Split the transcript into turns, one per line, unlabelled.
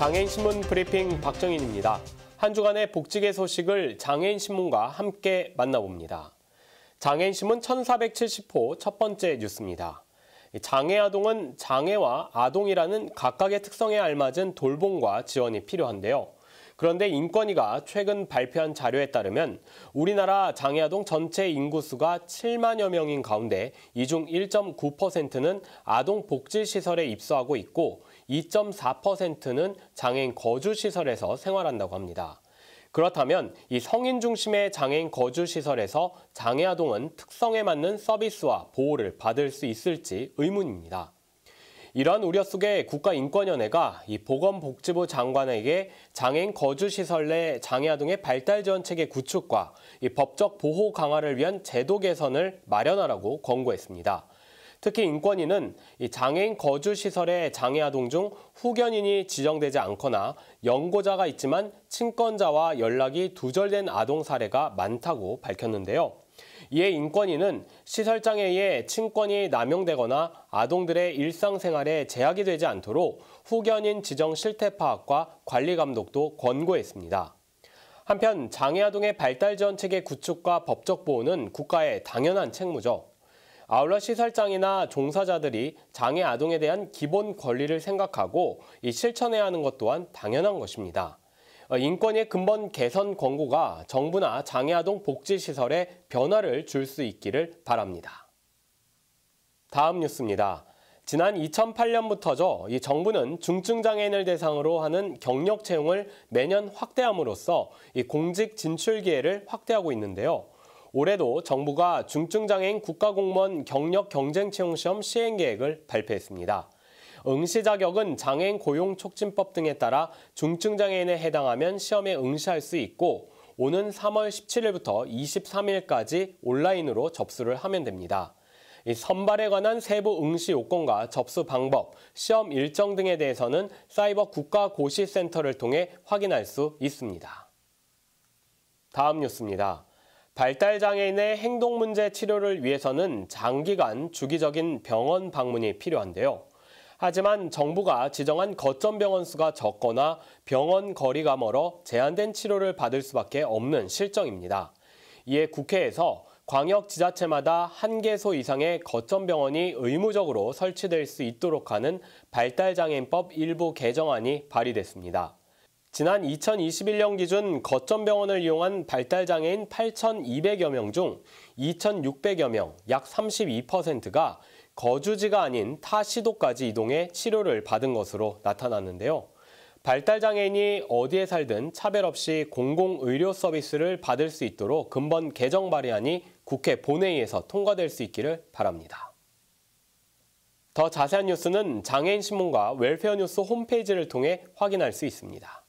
장애인신문 브리핑 박정인입니다. 한 주간의 복직의 소식을 장애인신문과 함께 만나봅니다. 장애인신문 1470호 첫 번째 뉴스입니다. 장애아동은 장애와 아동이라는 각각의 특성에 알맞은 돌봄과 지원이 필요한데요. 그런데 인권위가 최근 발표한 자료에 따르면 우리나라 장애아동 전체 인구수가 7만여 명인 가운데 이 중 1.9%는 아동복지시설에 입소하고 있고 2.4%는 장애인 거주시설에서 생활한다고 합니다. 그렇다면 이 성인 중심의 장애인 거주 시설에서 장애 아동은 특성에 맞는 서비스와 보호를 받을 수 있을지 의문입니다. 이러한 우려 속에 국가인권위원회가이 보건복지부 장관에게 장애인 거주시설 내 장애아 동의 발달 지원책의 구축과 이 법적 보호 강화를 위한 제도 개선을 마련하라고 권고했습니다. 특히 인권위는 장애인 거주시설의 장애아동 중 후견인이 지정되지 않거나 연고자가 있지만 친권자와 연락이 두절된 아동 사례가 많다고 밝혔는데요. 이에 인권위는 시설장에 의해 친권이 남용되거나 아동들의 일상생활에 제약이 되지 않도록 후견인 지정 실태 파악과 관리 감독도 권고했습니다. 한편 장애아동의 발달 지원 체계 구축과 법적 보호는 국가의 당연한 책무죠. 아울러 시설장이나 종사자들이 장애 아동에 대한 기본 권리를 생각하고 실천해야 하는 것 또한 당연한 것입니다. 어, 인권의 근본 개선 권고가 정부나 장애아동 복지시설에 변화를 줄 수 있기를 바랍니다. 다음 뉴스입니다. 지난 2008년부터죠. 이 정부는 중증장애인을 대상으로 하는 경력 채용을 매년 확대함으로써 이 공직 진출 기회를 확대하고 있는데요. 올해도 정부가 중증장애인 국가공무원 경력 경쟁 채용 시험 시행 계획을 발표했습니다. 응시 자격은 장애인 고용 촉진법 등에 따라 중증 장애인에 해당하면 시험에 응시할 수 있고 오는 3월 17일부터 23일까지 온라인으로 접수를 하면 됩니다. 선발에 관한 세부 응시 요건과 접수 방법, 시험 일정 등에 대해서는 사이버 국가고시센터를 통해 확인할 수 있습니다. 다음 뉴스입니다. 발달장애인의 행동문제 치료를 위해서는 장기간 주기적인 병원 방문이 필요한데요. 하지만 정부가 지정한 거점 병원 수가 적거나 병원 거리가 멀어 제한된 치료를 받을 수밖에 없는 실정입니다. 이에 국회에서 광역 지자체마다 한 개소 이상의 거점 병원이 의무적으로 설치될 수 있도록 하는 발달장애인법 일부 개정안이 발의됐습니다. 지난 2021년 기준 거점 병원을 이용한 발달장애인 8,200여 명 중 2,600여 명, 약 32%가 거주지가 아닌 타 시도까지 이동해 치료를 받은 것으로 나타났는데요. 발달장애인이 어디에 살든 차별 없이 공공의료 서비스를 받을 수 있도록 근본 개정 발의안이 국회 본회의에서 통과될 수 있기를 바랍니다. 더 자세한 뉴스는 장애인신문과 웰페어뉴스 홈페이지를 통해 확인할 수 있습니다.